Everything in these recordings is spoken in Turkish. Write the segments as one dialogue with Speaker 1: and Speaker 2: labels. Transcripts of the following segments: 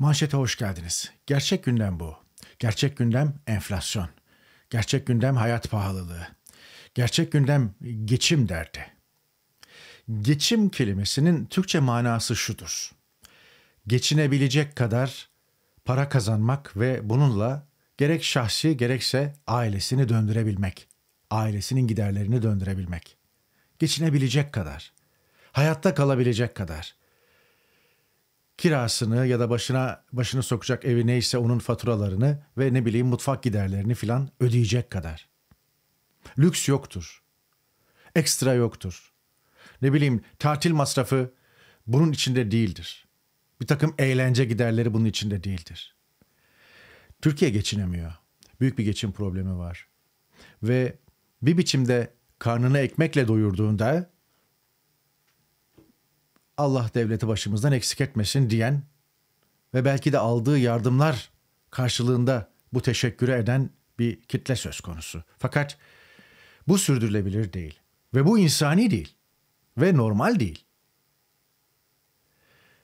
Speaker 1: Manşete hoş geldiniz. Gerçek gündem bu. Gerçek gündem enflasyon. Gerçek gündem hayat pahalılığı. Gerçek gündem geçim derdi. Geçim kelimesinin Türkçe manası şudur. Geçinebilecek kadar para kazanmak ve bununla gerek şahsi gerekse ailesini döndürebilmek. Ailesinin giderlerini döndürebilmek. Geçinebilecek kadar. Hayatta kalabilecek kadar kirasını ya da başına başını sokacak evi neyse onun faturalarını ve ne bileyim mutfak giderlerini filan ödeyecek kadar. Lüks yoktur. Ekstra yoktur. Ne bileyim tatil masrafı bunun içinde değildir. Bir takım eğlence giderleri bunun içinde değildir. Türkiye geçinemiyor. Büyük bir geçim problemi var. Ve bir biçimde karnını ekmekle doyurduğunda Allah devleti başımızdan eksik etmesin diyen ve belki de aldığı yardımlar karşılığında bu teşekküre eden bir kitle söz konusu. Fakat bu sürdürülebilir değil ve bu insani değil ve normal değil.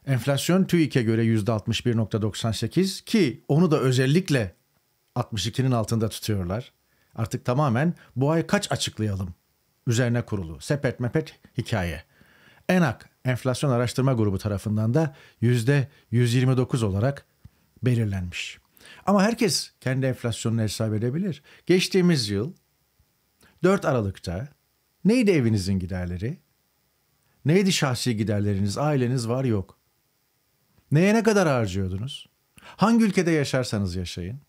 Speaker 1: Enflasyon TÜİK'e göre %61.98 ki onu da özellikle 62'nin altında tutuyorlar. Artık tamamen bu ay kaç açıklayalım üzerine kurulu. Sepet mepet hikaye. Enak Enflasyon Araştırma Grubu tarafından da %129 olarak belirlenmiş. Ama herkes kendi enflasyonunu hesap edebilir. Geçtiğimiz yıl 4 Aralık'ta neydi evinizin giderleri? Neydi şahsi giderleriniz? Aileniz var yok. Neye ne kadar harcıyordunuz? Hangi ülkede yaşarsanız yaşayın.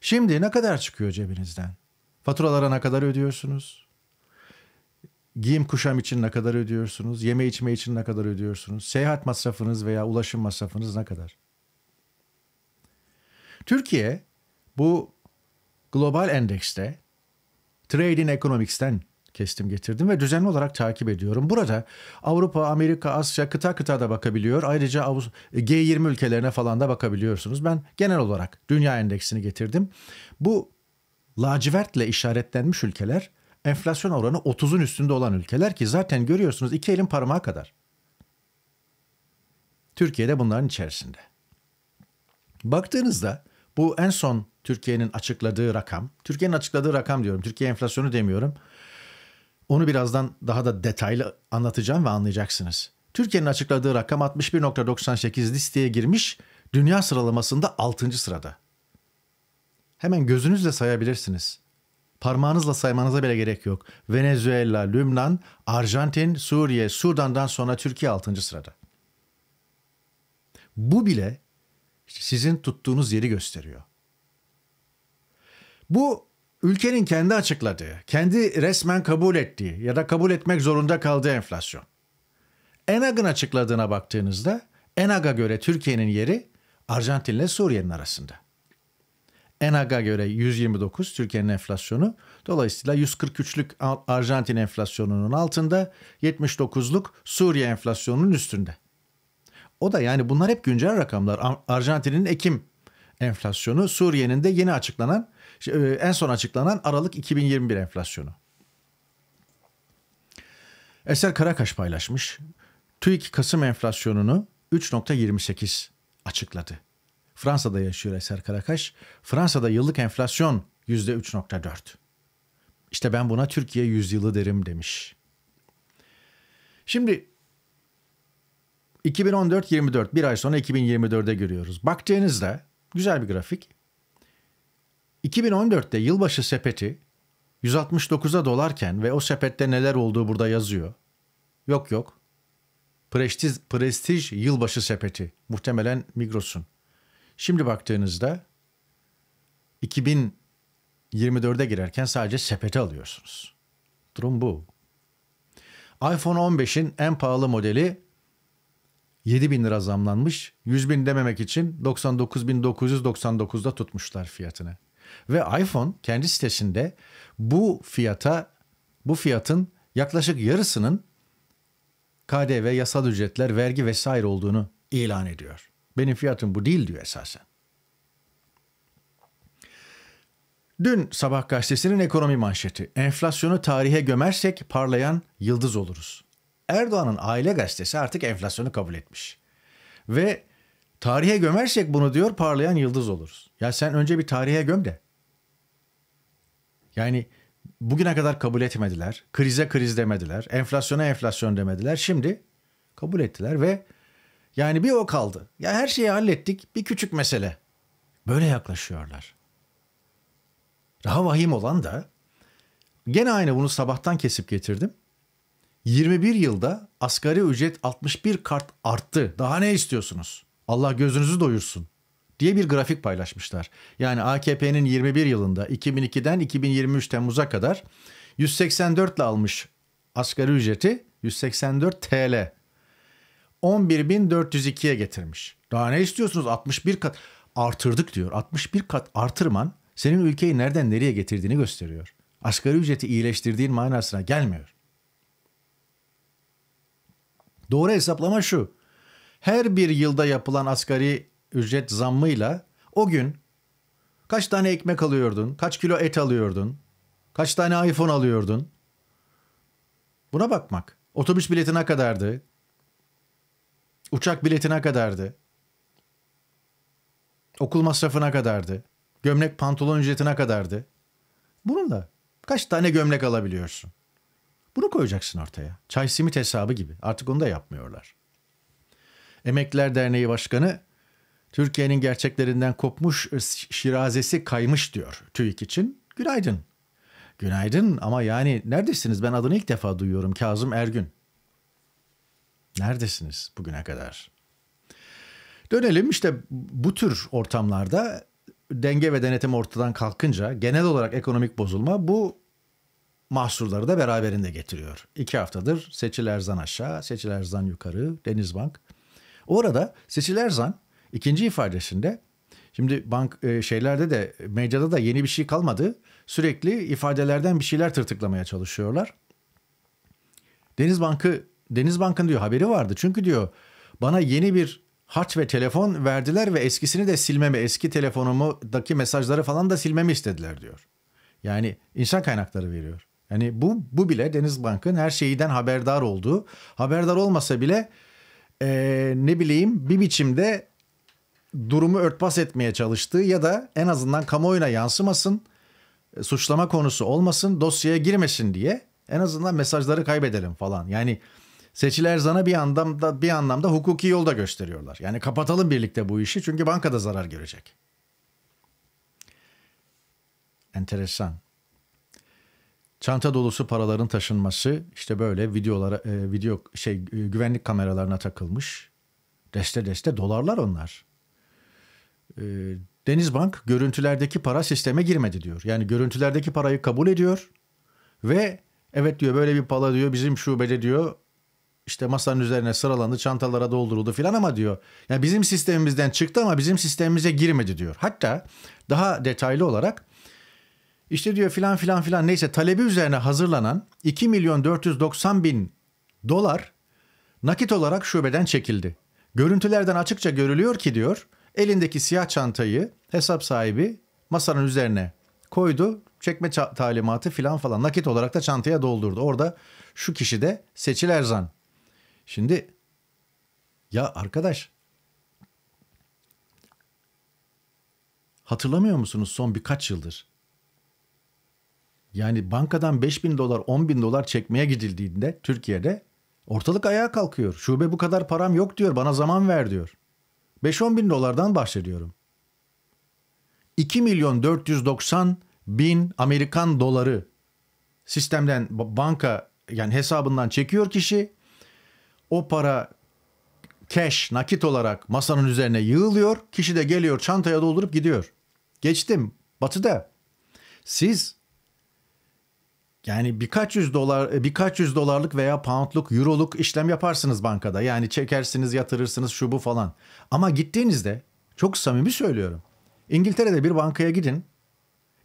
Speaker 1: Şimdi ne kadar çıkıyor cebinizden? Faturalara ne kadar ödüyorsunuz? giyim kuşam için ne kadar ödüyorsunuz? Yeme içme için ne kadar ödüyorsunuz? Seyahat masrafınız veya ulaşım masrafınız ne kadar? Türkiye bu global endekste Trading Economics'ten kestim getirdim ve düzenli olarak takip ediyorum. Burada Avrupa, Amerika, Asya kıta kıta da bakabiliyor. Ayrıca G20 ülkelerine falan da bakabiliyorsunuz. Ben genel olarak dünya endeksini getirdim. Bu lacivertle işaretlenmiş ülkeler enflasyon oranı 30'un üstünde olan ülkeler ki zaten görüyorsunuz iki elin parmağı kadar. Türkiye'de bunların içerisinde. Baktığınızda bu en son Türkiye'nin açıkladığı rakam, Türkiye'nin açıkladığı rakam diyorum, Türkiye enflasyonu demiyorum. Onu birazdan daha da detaylı anlatacağım ve anlayacaksınız. Türkiye'nin açıkladığı rakam 61.98 listeye girmiş, dünya sıralamasında 6. sırada. Hemen gözünüzle sayabilirsiniz. Parmağınızla saymanıza bile gerek yok. Venezuela, Lübnan, Arjantin, Suriye, Sudan'dan sonra Türkiye 6. sırada. Bu bile sizin tuttuğunuz yeri gösteriyor. Bu ülkenin kendi açıkladığı, kendi resmen kabul ettiği ya da kabul etmek zorunda kaldığı enflasyon. Enag'ın açıkladığına baktığınızda Enag'a göre Türkiye'nin yeri Arjantin ile Suriye'nin arasında. ENAG'a göre 129 Türkiye'nin enflasyonu. Dolayısıyla 143'lük Arjantin enflasyonunun altında, 79'luk Suriye enflasyonunun üstünde. O da yani bunlar hep güncel rakamlar. Arjantin'in Ekim enflasyonu, Suriye'nin de yeni açıklanan e, en son açıklanan Aralık 2021 enflasyonu. Eser Karakaş paylaşmış. TÜİK Kasım enflasyonunu 3.28 açıkladı. Fransa'da yaşıyor Eser Karakaş. Fransa'da yıllık enflasyon %3.4. İşte ben buna Türkiye yüzyılı derim demiş. Şimdi 2014-24 bir ay sonra 2024'de görüyoruz. Baktığınızda güzel bir grafik. 2014'te yılbaşı sepeti 169'a dolarken ve o sepette neler olduğu burada yazıyor. Yok yok. Prestij, prestij yılbaşı sepeti. Muhtemelen Migros'un. Şimdi baktığınızda 2024'e girerken sadece sepeti alıyorsunuz. Durum bu. iPhone 15'in en pahalı modeli 7 bin lira zamlanmış. 100 bin dememek için 99.999'da tutmuşlar fiyatını. Ve iPhone kendi sitesinde bu fiyata bu fiyatın yaklaşık yarısının KDV, yasal ücretler, vergi vesaire olduğunu ilan ediyor. Benim fiyatım bu değil diyor esasen. Dün sabah gazetesinin ekonomi manşeti. Enflasyonu tarihe gömersek parlayan yıldız oluruz. Erdoğan'ın aile gazetesi artık enflasyonu kabul etmiş. Ve tarihe gömersek bunu diyor parlayan yıldız oluruz. Ya sen önce bir tarihe göm de. Yani bugüne kadar kabul etmediler. Krize kriz demediler. Enflasyona enflasyon demediler. Şimdi kabul ettiler ve yani bir o kaldı. Ya her şeyi hallettik. Bir küçük mesele. Böyle yaklaşıyorlar. Daha vahim olan da gene aynı bunu sabahtan kesip getirdim. 21 yılda asgari ücret 61 kart arttı. Daha ne istiyorsunuz? Allah gözünüzü doyursun diye bir grafik paylaşmışlar. Yani AKP'nin 21 yılında 2002'den 2023 Temmuz'a kadar 184 ile almış asgari ücreti 184 TL 11.402'ye getirmiş. Daha ne istiyorsunuz? 61 kat artırdık diyor. 61 kat artırman senin ülkeyi nereden nereye getirdiğini gösteriyor. Asgari ücreti iyileştirdiğin manasına gelmiyor. Doğru hesaplama şu. Her bir yılda yapılan asgari ücret zammıyla o gün kaç tane ekmek alıyordun, kaç kilo et alıyordun, kaç tane iPhone alıyordun? Buna bakmak. Otobüs biletine kadardı? Uçak biletine kadardı. Okul masrafına kadardı. Gömlek pantolon ücretine kadardı. Bununla kaç tane gömlek alabiliyorsun? Bunu koyacaksın ortaya. Çay simit hesabı gibi. Artık onu da yapmıyorlar. Emekliler Derneği Başkanı Türkiye'nin gerçeklerinden kopmuş şirazesi kaymış diyor TÜİK için. Günaydın. Günaydın ama yani neredesiniz? Ben adını ilk defa duyuyorum Kazım Ergün. Neredesiniz bugüne kadar? Dönelim işte bu tür ortamlarda denge ve denetim ortadan kalkınca genel olarak ekonomik bozulma bu mahsurları da beraberinde getiriyor. İki haftadır Seçil Erzan aşağı, Seçil Erzan yukarı, Denizbank. Orada Seçil Erzan ikinci ifadesinde şimdi bank e, şeylerde de medyada da yeni bir şey kalmadı. Sürekli ifadelerden bir şeyler tırtıklamaya çalışıyorlar. Denizbank'ı Deniz Bank'ın diyor haberi vardı. Çünkü diyor bana yeni bir harç ve telefon verdiler ve eskisini de silmemi, eski telefonumdaki mesajları falan da silmemi istediler diyor. Yani insan kaynakları veriyor. Yani bu, bu bile Deniz Bank'ın her şeyden haberdar olduğu, haberdar olmasa bile e, ne bileyim bir biçimde durumu örtbas etmeye çalıştığı ya da en azından kamuoyuna yansımasın, e, suçlama konusu olmasın, dosyaya girmesin diye en azından mesajları kaybedelim falan. Yani Seçil Erzan'a bir anlamda, bir anlamda hukuki yolda gösteriyorlar. Yani kapatalım birlikte bu işi çünkü bankada zarar görecek. Enteresan. Çanta dolusu paraların taşınması işte böyle videolara e, video şey e, güvenlik kameralarına takılmış. Deste deste dolarlar onlar. E, Denizbank görüntülerdeki para sisteme girmedi diyor. Yani görüntülerdeki parayı kabul ediyor ve evet diyor böyle bir para diyor bizim şubede diyor işte masanın üzerine sıralandı, çantalara dolduruldu filan ama diyor. Yani bizim sistemimizden çıktı ama bizim sistemimize girmedi diyor. Hatta daha detaylı olarak işte diyor filan filan filan neyse talebi üzerine hazırlanan 2 milyon 490 bin dolar nakit olarak şubeden çekildi. Görüntülerden açıkça görülüyor ki diyor elindeki siyah çantayı hesap sahibi masanın üzerine koydu. Çekme talimatı filan falan nakit olarak da çantaya doldurdu. Orada şu kişi de Seçil Erzan Şimdi ya arkadaş hatırlamıyor musunuz son birkaç yıldır? Yani bankadan 5 bin dolar 10 bin dolar çekmeye gidildiğinde Türkiye'de ortalık ayağa kalkıyor. Şube bu kadar param yok diyor bana zaman ver diyor. 5-10 bin dolardan bahsediyorum. 2 milyon 490 bin Amerikan doları sistemden banka yani hesabından çekiyor kişi o para cash nakit olarak masanın üzerine yığılıyor. Kişi de geliyor çantaya doldurup gidiyor. Geçtim batıda. Siz yani birkaç yüz dolar e, birkaç yüz dolarlık veya poundluk, euroluk işlem yaparsınız bankada. Yani çekersiniz, yatırırsınız şu bu falan. Ama gittiğinizde çok samimi söylüyorum. İngiltere'de bir bankaya gidin.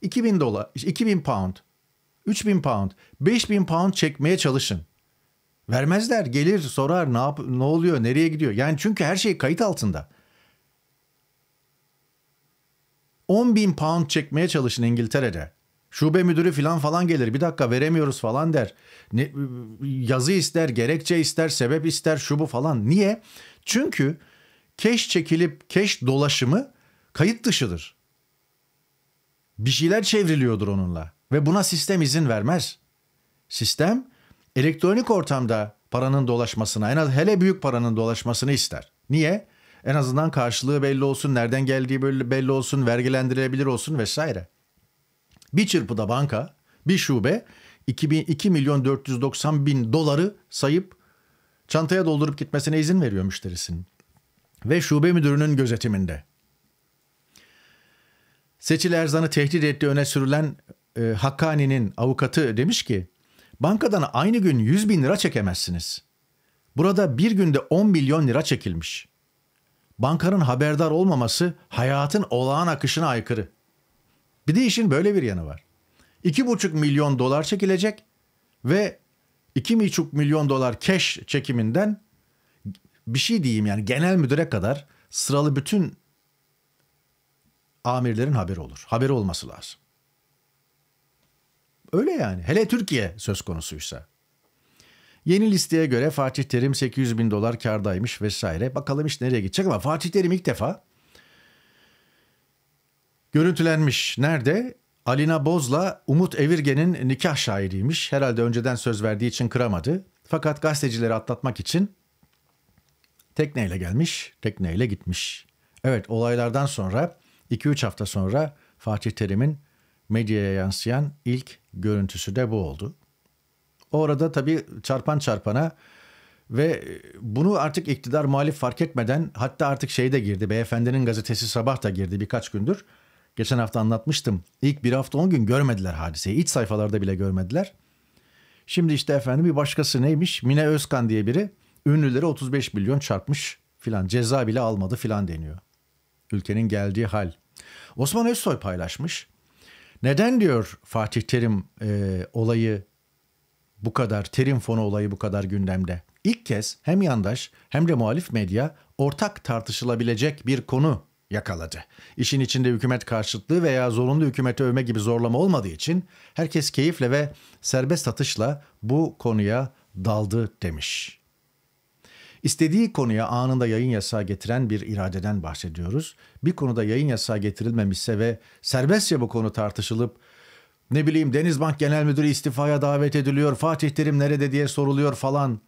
Speaker 1: 2000 dolar, 2000 pound, 3000 pound, 5000 pound çekmeye çalışın. Vermezler gelir sorar ne, yap ne oluyor nereye gidiyor. Yani çünkü her şey kayıt altında. 10 bin pound çekmeye çalışın İngiltere'de. Şube müdürü filan falan gelir bir dakika veremiyoruz falan der. Ne, yazı ister, gerekçe ister, sebep ister, şu bu falan. Niye? Çünkü keş çekilip keş dolaşımı kayıt dışıdır. Bir şeyler çevriliyordur onunla ve buna sistem izin vermez. Sistem elektronik ortamda paranın dolaşmasına en az hele büyük paranın dolaşmasını ister. Niye? En azından karşılığı belli olsun, nereden geldiği belli olsun, vergilendirilebilir olsun vesaire. Bir çırpıda banka, bir şube 2 milyon 490 bin doları sayıp çantaya doldurup gitmesine izin veriyor müşterisinin. Ve şube müdürünün gözetiminde. Seçil Erzan'ı tehdit ettiği öne sürülen e, Hakkani'nin avukatı demiş ki Bankadan aynı gün 100 bin lira çekemezsiniz. Burada bir günde 10 milyon lira çekilmiş. Bankanın haberdar olmaması hayatın olağan akışına aykırı. Bir de işin böyle bir yanı var. 2,5 milyon dolar çekilecek ve 2,5 milyon dolar cash çekiminden bir şey diyeyim yani genel müdüre kadar sıralı bütün amirlerin haberi olur. Haberi olması lazım. Öyle yani. Hele Türkiye söz konusuysa. Yeni listeye göre Fatih Terim 800 bin dolar kardaymış vesaire. Bakalım iş nereye gidecek ama Fatih Terim ilk defa görüntülenmiş. Nerede? Alina Boz'la Umut Evirgen'in nikah şairiymiş. Herhalde önceden söz verdiği için kıramadı. Fakat gazetecileri atlatmak için tekneyle gelmiş, tekneyle gitmiş. Evet olaylardan sonra 2-3 hafta sonra Fatih Terim'in medyaya yansıyan ilk görüntüsü de bu oldu. Orada tabii çarpan çarpana ve e, bunu artık iktidar muhalif fark etmeden hatta artık şey de girdi. Beyefendinin gazetesi sabah da girdi birkaç gündür. Geçen hafta anlatmıştım. İlk bir hafta on gün görmediler hadiseyi. İç sayfalarda bile görmediler. Şimdi işte efendim bir başkası neymiş? Mine Özkan diye biri ünlüleri 35 milyon çarpmış filan. Ceza bile almadı filan deniyor. Ülkenin geldiği hal. Osman Özsoy paylaşmış. Neden diyor Fatih Terim e, olayı bu kadar, Terim fonu olayı bu kadar gündemde? İlk kez hem yandaş hem de muhalif medya ortak tartışılabilecek bir konu yakaladı. İşin içinde hükümet karşıtlığı veya zorunlu hükümete övme gibi zorlama olmadığı için herkes keyifle ve serbest atışla bu konuya daldı demiş. İstediği konuya anında yayın yasağı getiren bir iradeden bahsediyoruz. Bir konuda yayın yasağı getirilmemişse ve serbestçe bu konu tartışılıp ne bileyim Denizbank Genel Müdürü istifaya davet ediliyor, Fatih Terim nerede diye soruluyor falan.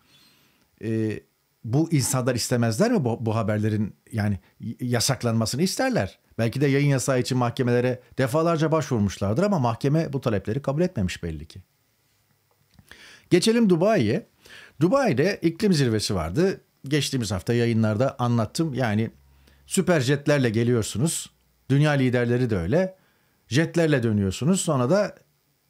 Speaker 1: E, bu insanlar istemezler mi bu, bu haberlerin yani yasaklanmasını isterler. Belki de yayın yasağı için mahkemelere defalarca başvurmuşlardır ama mahkeme bu talepleri kabul etmemiş belli ki. Geçelim Dubai'ye. Dubai'de iklim zirvesi vardı geçtiğimiz hafta yayınlarda anlattım. Yani süper jetlerle geliyorsunuz. Dünya liderleri de öyle. Jetlerle dönüyorsunuz. Sonra da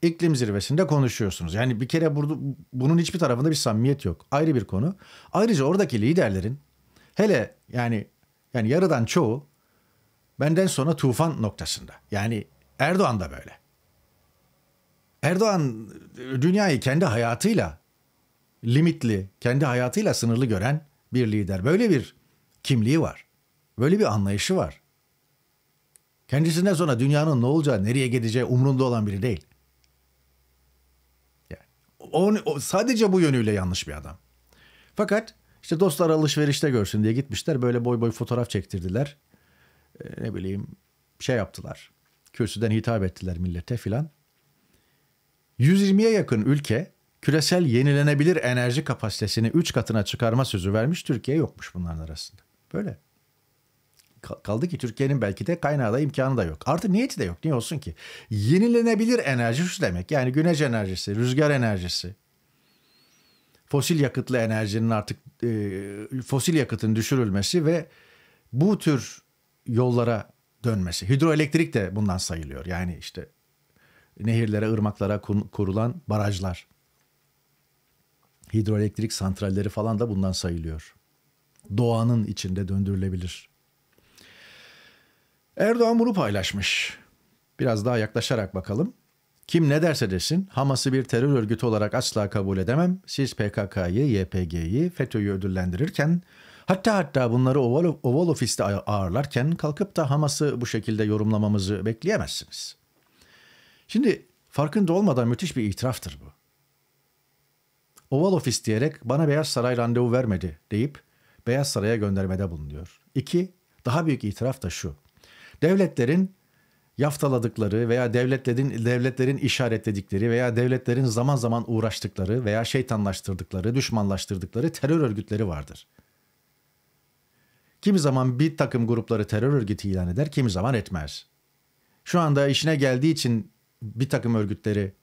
Speaker 1: iklim zirvesinde konuşuyorsunuz. Yani bir kere burada, bunun hiçbir tarafında bir samimiyet yok. Ayrı bir konu. Ayrıca oradaki liderlerin hele yani yani yarıdan çoğu benden sonra tufan noktasında. Yani Erdoğan da böyle. Erdoğan e, dünyayı kendi hayatıyla limitli, kendi hayatıyla sınırlı gören bir lider. Böyle bir kimliği var. Böyle bir anlayışı var. Kendisinden sonra dünyanın ne olacağı, nereye gideceği umrunda olan biri değil. Yani, o, o, sadece bu yönüyle yanlış bir adam. Fakat işte dostlar alışverişte görsün diye gitmişler. Böyle boy boy fotoğraf çektirdiler. E, ne bileyim şey yaptılar. Kürsüden hitap ettiler millete filan. 120'ye yakın ülke küresel yenilenebilir enerji kapasitesini 3 katına çıkarma sözü vermiş Türkiye yokmuş bunların arasında. Böyle. Kaldı ki Türkiye'nin belki de kaynağı da imkanı da yok. Artı niyeti de yok. Niye olsun ki? Yenilenebilir enerji şu demek. Yani güneş enerjisi, rüzgar enerjisi, fosil yakıtlı enerjinin artık e, fosil yakıtın düşürülmesi ve bu tür yollara dönmesi. Hidroelektrik de bundan sayılıyor. Yani işte nehirlere, ırmaklara kurulan barajlar hidroelektrik santralleri falan da bundan sayılıyor. Doğanın içinde döndürülebilir. Erdoğan bunu paylaşmış. Biraz daha yaklaşarak bakalım. Kim ne derse desin Hamas'ı bir terör örgütü olarak asla kabul edemem. Siz PKK'yı, YPG'yi, FETÖ'yü ödüllendirirken hatta hatta bunları Oval, Oval Ofis'te ağırlarken kalkıp da Hamas'ı bu şekilde yorumlamamızı bekleyemezsiniz. Şimdi farkında olmadan müthiş bir itiraftır bu. Oval Ofis diyerek bana Beyaz Saray randevu vermedi deyip Beyaz Saray'a göndermede bulunuyor. İki, daha büyük itiraf da şu. Devletlerin yaftaladıkları veya devletlerin, devletlerin işaretledikleri veya devletlerin zaman zaman uğraştıkları veya şeytanlaştırdıkları, düşmanlaştırdıkları terör örgütleri vardır. Kimi zaman bir takım grupları terör örgütü ilan eder, kimi zaman etmez. Şu anda işine geldiği için bir takım örgütleri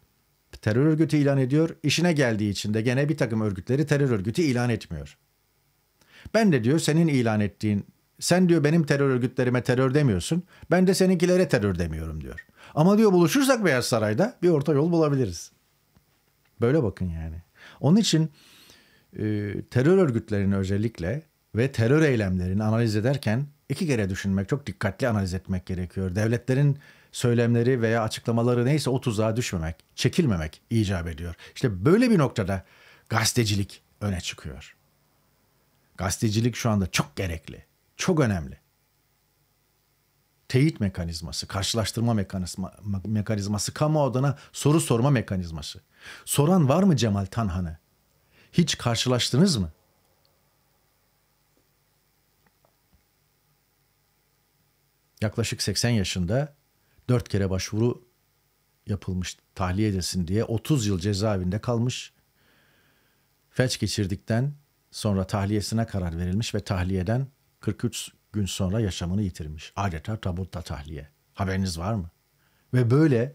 Speaker 1: terör örgütü ilan ediyor. İşine geldiği için de gene bir takım örgütleri terör örgütü ilan etmiyor. Ben de diyor senin ilan ettiğin, sen diyor benim terör örgütlerime terör demiyorsun. Ben de seninkilere terör demiyorum diyor. Ama diyor buluşursak Beyaz Saray'da bir orta yol bulabiliriz. Böyle bakın yani. Onun için e, terör örgütlerini özellikle ve terör eylemlerini analiz ederken iki kere düşünmek, çok dikkatli analiz etmek gerekiyor. Devletlerin söylemleri veya açıklamaları neyse o tuzağa düşmemek, çekilmemek icap ediyor. İşte böyle bir noktada gazetecilik öne çıkıyor. Gazetecilik şu anda çok gerekli, çok önemli. Teyit mekanizması, karşılaştırma mekanizma, mekanizması, kamu adına soru sorma mekanizması. Soran var mı Cemal Tanhan'ı? Hiç karşılaştınız mı? Yaklaşık 80 yaşında 4 kere başvuru yapılmış tahliye edilsin diye 30 yıl cezaevinde kalmış. Felç geçirdikten sonra tahliyesine karar verilmiş ve tahliyeden 43 gün sonra yaşamını yitirmiş. Adeta tabutta tahliye. Haberiniz var mı? Ve böyle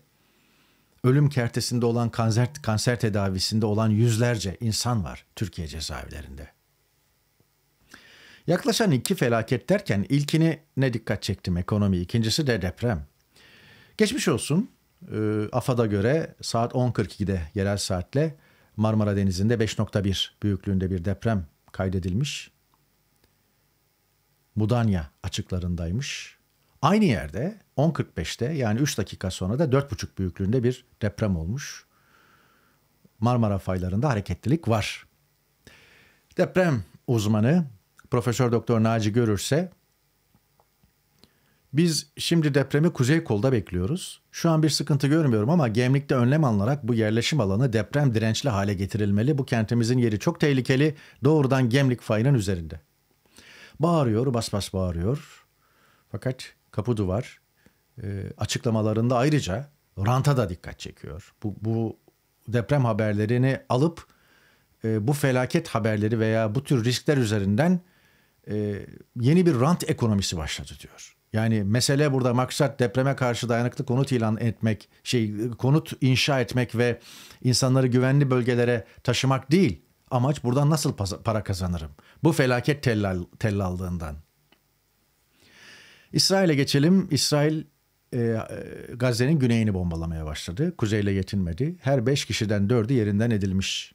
Speaker 1: ölüm kertesinde olan kanser, kanser tedavisinde olan yüzlerce insan var Türkiye cezaevlerinde. Yaklaşan iki felaket derken ilkini ne dikkat çektim ekonomi, ikincisi de deprem. Geçmiş olsun. E, ee, AFAD'a göre saat 10.42'de yerel saatle Marmara Denizi'nde 5.1 büyüklüğünde bir deprem kaydedilmiş. Mudanya açıklarındaymış. Aynı yerde 10.45'te yani 3 dakika sonra da 4.5 büyüklüğünde bir deprem olmuş. Marmara faylarında hareketlilik var. Deprem uzmanı Profesör Doktor Naci Görürse biz şimdi depremi kuzey kolda bekliyoruz. Şu an bir sıkıntı görmüyorum ama Gemlik'te önlem alınarak bu yerleşim alanı deprem dirençli hale getirilmeli. Bu kentimizin yeri çok tehlikeli. Doğrudan Gemlik fayının üzerinde. Bağırıyor, bas bas bağırıyor. Fakat kapı duvar e, açıklamalarında ayrıca ranta da dikkat çekiyor. Bu, bu deprem haberlerini alıp e, bu felaket haberleri veya bu tür riskler üzerinden e, yeni bir rant ekonomisi başladı diyor. Yani mesele burada maksat depreme karşı dayanıklı konut ilan etmek, şey konut inşa etmek ve insanları güvenli bölgelere taşımak değil. Amaç buradan nasıl para kazanırım? Bu felaket tellal, tellallığından. İsrail'e geçelim. İsrail e, Gazze'nin güneyini bombalamaya başladı. Kuzeyle yetinmedi. Her 5 kişiden 4'ü yerinden edilmiş.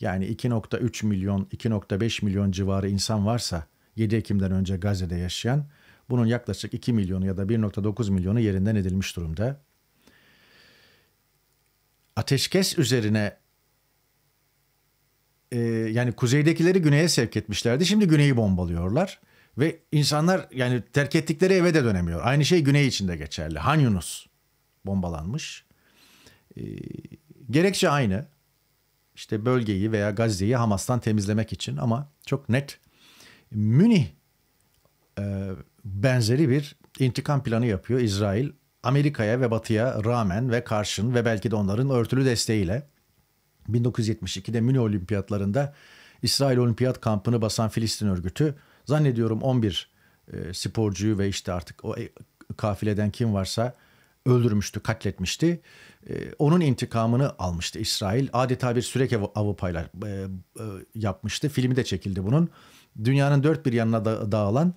Speaker 1: Yani 2.3 milyon, 2.5 milyon civarı insan varsa 7 Ekim'den önce Gazze'de yaşayan bunun yaklaşık 2 milyonu ya da 1.9 milyonu yerinden edilmiş durumda. Ateşkes üzerine e, yani kuzeydekileri güneye sevk etmişlerdi. Şimdi güneyi bombalıyorlar ve insanlar yani terk ettikleri eve de dönemiyor. Aynı şey güney içinde geçerli. Han Yunus bombalanmış. E, gerekçe aynı. İşte bölgeyi veya Gazze'yi Hamas'tan temizlemek için ama çok net Münih e, benzeri bir intikam planı yapıyor İsrail. Amerika'ya ve Batı'ya rağmen ve karşın ve belki de onların örtülü desteğiyle 1972'de Münih Olimpiyatlarında İsrail Olimpiyat Kampı'nı basan Filistin örgütü zannediyorum 11 e, sporcuyu ve işte artık o e, kafileden kim varsa öldürmüştü, katletmişti. E, onun intikamını almıştı İsrail. Adeta bir sürek avı paylaş, e, e, yapmıştı. Filmi de çekildi bunun. Dünyanın dört bir yanına da, dağılan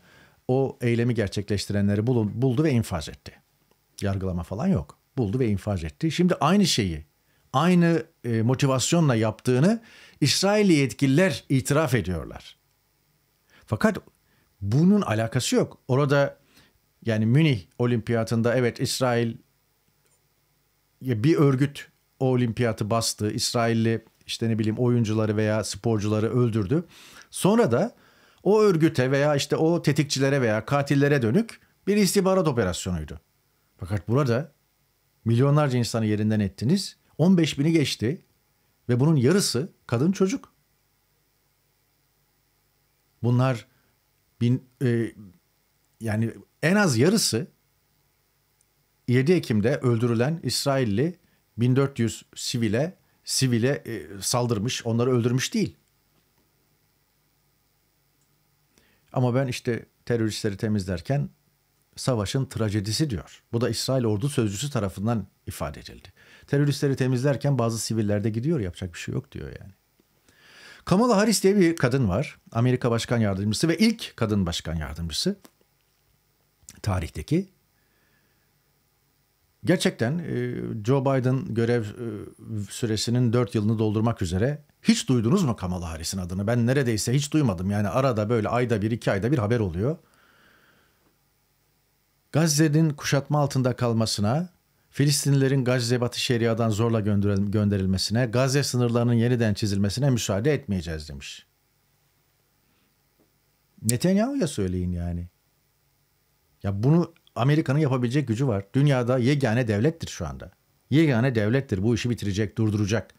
Speaker 1: o eylemi gerçekleştirenleri buldu ve infaz etti. Yargılama falan yok. Buldu ve infaz etti. Şimdi aynı şeyi, aynı e, motivasyonla yaptığını İsrailli yetkililer itiraf ediyorlar. Fakat bunun alakası yok. Orada yani Münih Olimpiyatında evet İsrail bir örgüt o olimpiyatı bastı. İsrailli işte ne bileyim oyuncuları veya sporcuları öldürdü. Sonra da o örgüte veya işte o tetikçilere veya katillere dönük bir istihbarat operasyonuydu. Fakat burada milyonlarca insanı yerinden ettiniz. 15 bini geçti ve bunun yarısı kadın çocuk. Bunlar bin, e, yani en az yarısı 7 Ekim'de öldürülen İsrailli 1400 sivile sivile e, saldırmış, onları öldürmüş değil. Ama ben işte teröristleri temizlerken savaşın trajedisi diyor. Bu da İsrail ordu sözcüsü tarafından ifade edildi. Teröristleri temizlerken bazı sivillerde gidiyor yapacak bir şey yok diyor yani. Kamala Harris diye bir kadın var. Amerika Başkan Yardımcısı ve ilk kadın başkan yardımcısı tarihteki. Gerçekten e, Joe Biden görev e, süresinin 4 yılını doldurmak üzere hiç duydunuz mu Kamala Harris'in adını? Ben neredeyse hiç duymadım. Yani arada böyle ayda bir iki ayda bir haber oluyor. Gazze'nin kuşatma altında kalmasına, Filistinlilerin Gazze Batı Şeria'dan zorla gönderilmesine, Gazze sınırlarının yeniden çizilmesine müsaade etmeyeceğiz demiş. Netanyahu'ya söyleyin yani. Ya bunu Amerika'nın yapabilecek gücü var. Dünyada yegane devlettir şu anda. Yegane devlettir bu işi bitirecek, durduracak.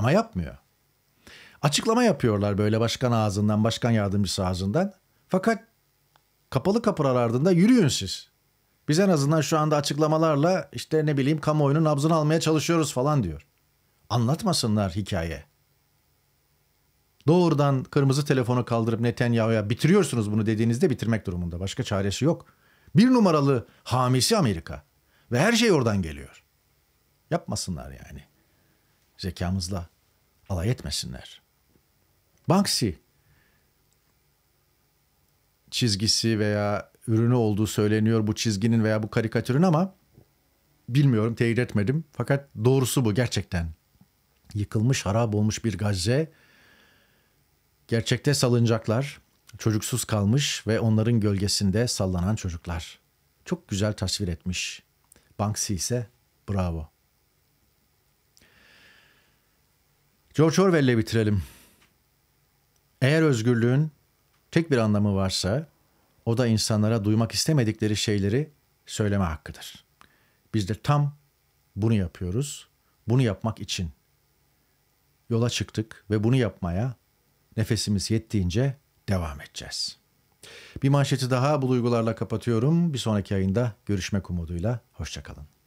Speaker 1: Ama yapmıyor. Açıklama yapıyorlar böyle başkan ağzından, başkan yardımcısı ağzından. Fakat kapalı kapılar ardında yürüyün siz. Biz en azından şu anda açıklamalarla işte ne bileyim kamuoyunun nabzını almaya çalışıyoruz falan diyor. Anlatmasınlar hikaye. Doğrudan kırmızı telefonu kaldırıp Netanyahu'ya bitiriyorsunuz bunu dediğinizde bitirmek durumunda. Başka çaresi yok. Bir numaralı hamisi Amerika. Ve her şey oradan geliyor. Yapmasınlar yani zekamızla alay etmesinler. Banksy çizgisi veya ürünü olduğu söyleniyor bu çizginin veya bu karikatürün ama bilmiyorum teyit etmedim. Fakat doğrusu bu gerçekten. Yıkılmış harap olmuş bir Gazze. Gerçekte salıncaklar, çocuksuz kalmış ve onların gölgesinde sallanan çocuklar. Çok güzel tasvir etmiş. Banksy ise bravo. George Orwell'le bitirelim. Eğer özgürlüğün tek bir anlamı varsa o da insanlara duymak istemedikleri şeyleri söyleme hakkıdır. Biz de tam bunu yapıyoruz. Bunu yapmak için yola çıktık ve bunu yapmaya nefesimiz yettiğince devam edeceğiz. Bir manşeti daha bu duygularla kapatıyorum. Bir sonraki ayında görüşmek umuduyla. Hoşçakalın.